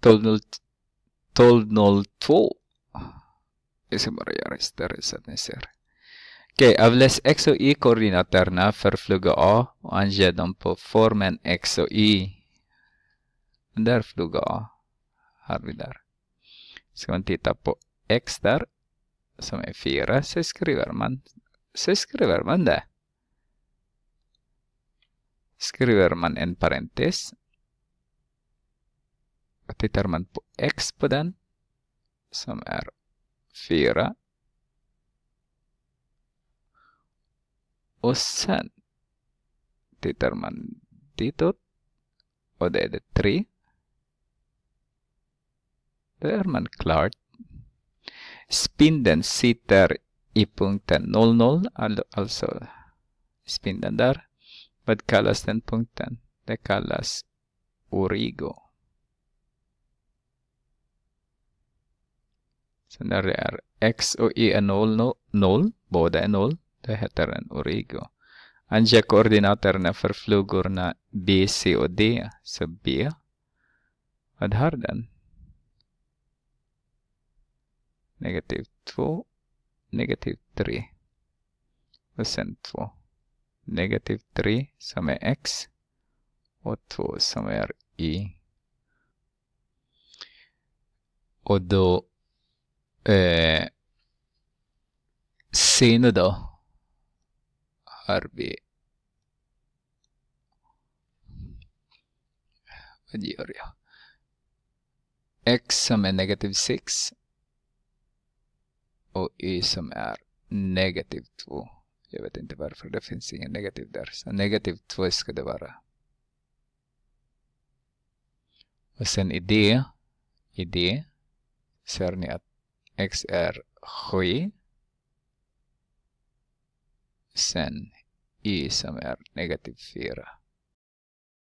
1202. Jag ska bara göra större så att ni ser. Okej, okay, av x och y-koordinaterna för fluga A och ange dem på formen x och y. Där fluga A har vi där. Ska man titta på x där som är 4 så skriver man så skriver man det. Skriver man en parentes tittar man på x på den som är 4. Och sen tittar man ditåt och det är det 3. Då är man klart. Spindeln sitter i punkten 00, alltså spindeln där. Vad kallas den punkten? Det kallas origo. Så när det är x och y är 0, 0, båda är 0, det heter en origo. Ange koordinaterna för flugorna B, C och D. Så B, vad har den? Negativ 2, negativ 3 och sen 2. Negativ 3 som är x och 2 som är y. Och då Eh, sen då har vi... Vad gör jag? x som är negativ 6 och y som är negativ 2. Jag vet inte varför, det finns ingen negativ där. Så negativ 2 ska det vara. Och sen i det, i det ser ni att X är 7, Sen Y som är negativ 4.